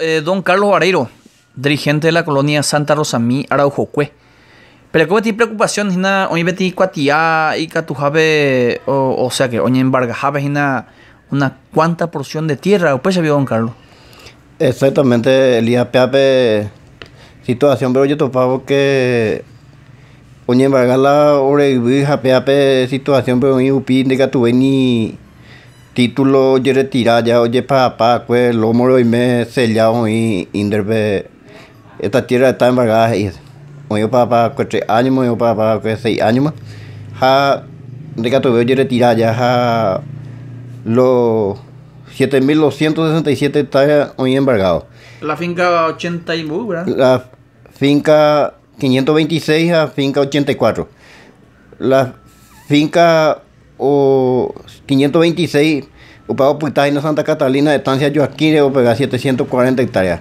Eh, don Carlos Vareiro, dirigente de la colonia Santa Rosamí, Cue. Pero que tiene preocupación, oye, beti cuatía y o, sea que, oye, embargajabe, una, una cuanta porción de tierra, pues, se vio don Carlos. Exactamente, Elías Peape, situación, pero yo topaba que, oye, embargar la oreja situación, pero oye, upi, de ni título yere ya oye papá pues lomo y me sellado y inderbe esta tierra está embargada y oye papá pues años oye papá seis años Ya... de que tuve yere ya ja los 7.267 está hoy embargado. La finca 80 y ¿verdad? La finca 526 a finca 84. La finca o 526 upado puntaje en Santa Catalina, estancia Joaquín, o pegar 740 hectáreas.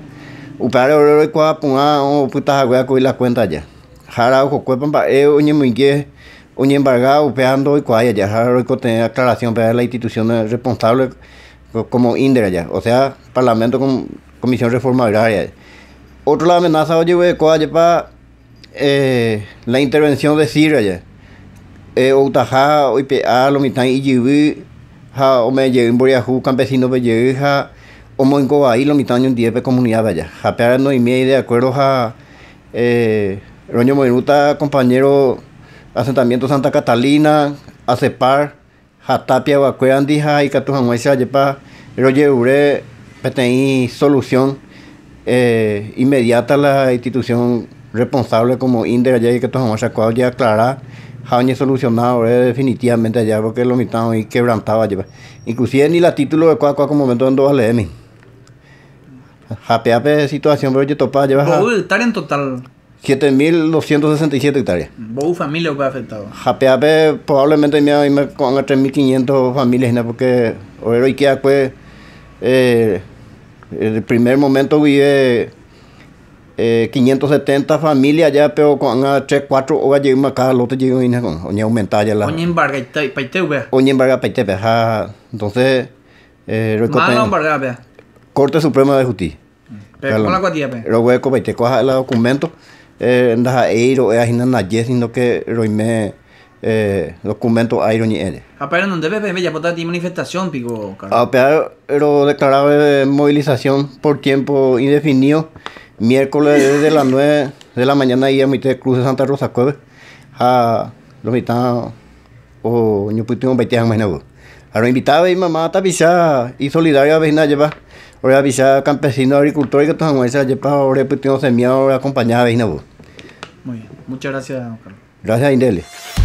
Upar orero y cuadra punga, o putas a cubrir las cuentas ya. Jara ojo cuepan pa eh, muy oñe muingue, oñe embargado, upeando y cuadra ya. Jara oico tener aclaración para la institución responsable como Indra ya. O sea, Parlamento con Comisión Reforma Agraria. Otra la amenaza oye, we, ya eh, la intervención de Siria ya e o oipe'a a lo mitan ijyvy ha o me campesino be yewi ha o lo mitan un comunidad vaya ha pe no y de acuerdo ha eh roño moiruta compañero asentamiento Santa Catalina acepar ha tapia wa ha y katu ha se solución eh, inmediata la institución responsable como Inder allá y que tomamos a ya aclarar había solucionado definitivamente allá porque lo mitad y quebrantaba allá inclusive ni la título de cuál como momento en dos LM. japeape situación, pero yo topa llevas. ¿Cuántas hectárea en total? 7.267 hectáreas. ¿Vos familia fue afectado? Happy probablemente me voy a 3.500 familias, porque hoy queda pues. Eh, el primer momento vive 570 eh, familias ya, pero con 3, ah, 4 horas llegué a cada lote llegué a con oña aumentar ya la. Oña embarga y paite, vea. Oña embarga paite, vea. Entonces, eh, recopen. embarga, Corte Suprema de Justicia. Pero con la cuatía, vea. voy a paite, coja el documento. Eh, ndaja eiro, ea jina na sino que roime. Eh, documento airo ni ere. Ah, pero ve, debe me llamó ti manifestación, pico. Ah, pero declarado de movilización por tiempo indefinido miércoles desde las 9 de la mañana y a mi Cruz de Santa Rosa Cueve a los invitados o yo 20 pues a los invitados y mamá está visa y solidaria vecina lleva visa campesino agricultor y que todos lleva pues muy bien muchas gracias gracias Indele